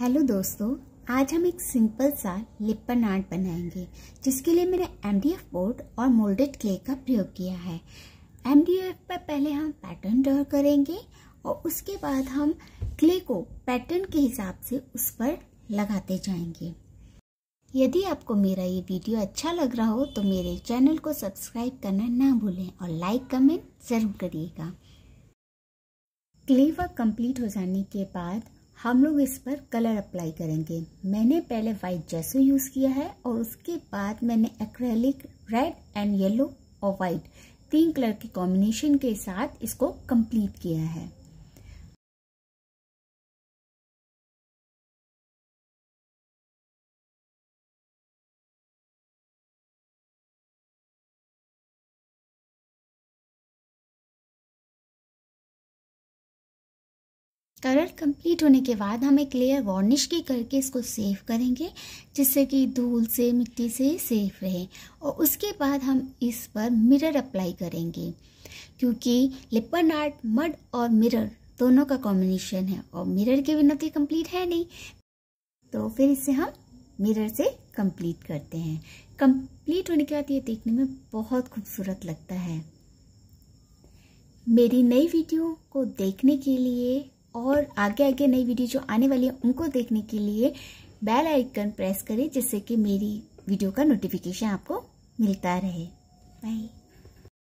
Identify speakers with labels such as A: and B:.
A: hello दोस्तों आज हम एक सिंपल सा लिपन आर्ट बनाएंगे जिसके लिए मैंने एम बोर्ड और मोल्डेड क्ले का प्रयोग किया है एम पर पहले हम पैटर्न ड्रॉ करेंगे और उसके बाद हम क्ले को पैटर्न के हिसाब से उस पर लगाते जाएंगे यदि आपको मेरा ये वीडियो अच्छा लग रहा हो तो मेरे चैनल को सब्सक्राइब करना ना भूलें और लाइक कमेंट ज़रूर करिएगा क्ले वर्क कम्प्लीट हो जाने के बाद हम लोग इस पर कलर अप्लाई करेंगे मैंने पहले वाइट जैसो यूज़ किया है और उसके बाद मैंने एक्रेलिक रेड एंड येलो और वाइट तीन कलर के कॉम्बिनेशन के
B: साथ इसको कंप्लीट किया है कलर कंप्लीट होने के बाद हम एक
A: लेयर वार्निश की करके इसको सेव करेंगे जिससे कि धूल से मिट्टी से सेफ रहे और उसके बाद हम इस पर मिरर अप्लाई करेंगे क्योंकि लिपन आर्ट मड और मिरर दोनों का कॉम्बिनेशन है और मिरर के बिना तो कंप्लीट है नहीं तो फिर इसे हम मिरर से कंप्लीट करते हैं कंप्लीट होने के बाद ये देखने में बहुत खूबसूरत लगता है मेरी नई वीडियो को देखने के लिए और आगे आगे नई वीडियो जो आने वाली है उनको देखने के लिए बेल आइकन प्रेस करें जिससे कि मेरी वीडियो का नोटिफिकेशन आपको मिलता रहे बाय